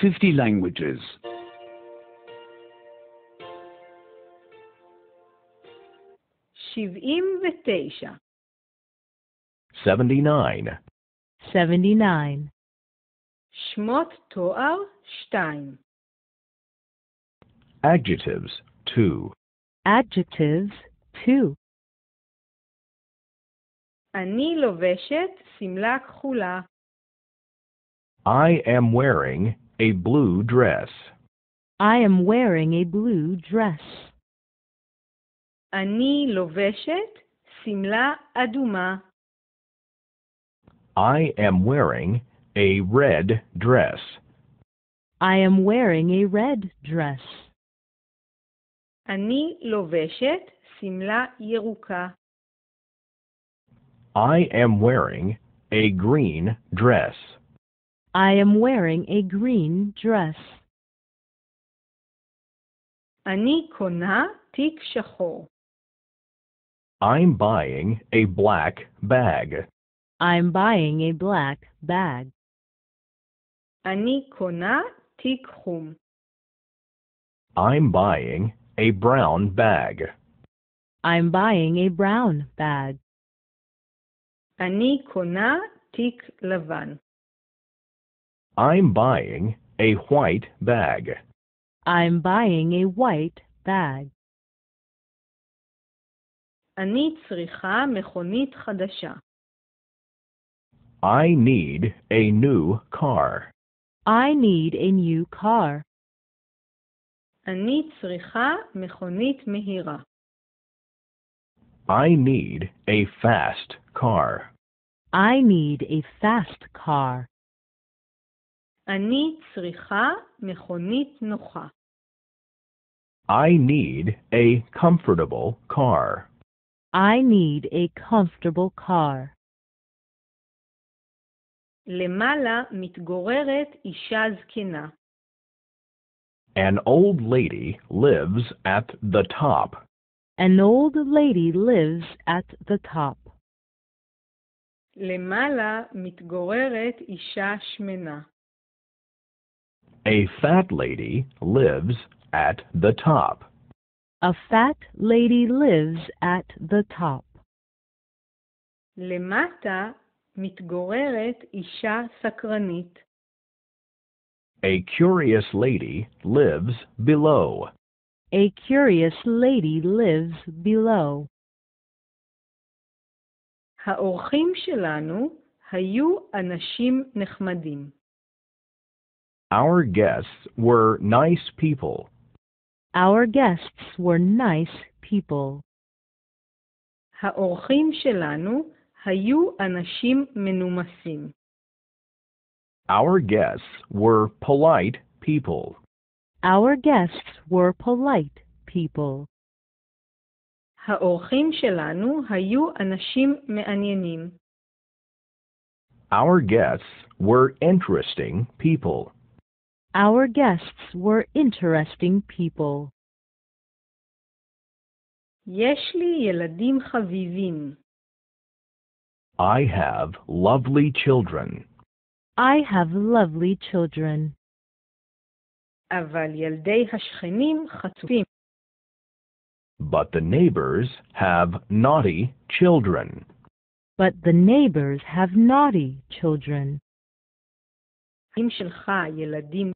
50 languages. שבעים ותשע. 79. 79. שמות תואר Stein. Adjectives 2. Adjectives 2. אני לובשת שמלה כחולה. I am wearing a blue dress. I am wearing a blue dress. אני לובשת simla אדומה. I am wearing a red dress. I am wearing a red dress. אני לובשת simla ירוקה. I am wearing a green dress. I am wearing a green dress. אני קונה תיק שחור. I'm buying a black bag. I'm buying a black bag. אני קונה תיק חום. I'm buying a brown bag. I'm buying a brown bag. אני קונה תיק לבן. I'm buying a white bag. I'm buying a white bag. אני צריכה מכונית חדשה. I need a new car. I need a new car. אני צריכה מכונית מהירה. I need a fast car. I need a fast car. אני צריכה מכונית נוחה. I need a comfortable car. I need a comfortable car. למעלה מתגוררת אישה זקנה. An old lady lives at the top. An old lady lives at the top. למעלה מתגוררת אישה שמנה. A fat lady lives at the top. A fat lady lives at the top. למטה מתגוררת אישה סקרנית. A curious lady lives below. A curious lady lives below. האורחים שלנו היו אנשים נחמדים. Our guests were nice people. Our guests were nice people. האורחים שלנו היו אנשים מנומסים. Our guests were polite people. Our guests were polite people. האורחים שלנו היו אנשים מעניינים. Our guests were interesting people. Our guests were interesting people. Yeshli לי Chavivim. I have lovely children. I have lovely children. But the neighbors have naughty children. But the neighbors have naughty children.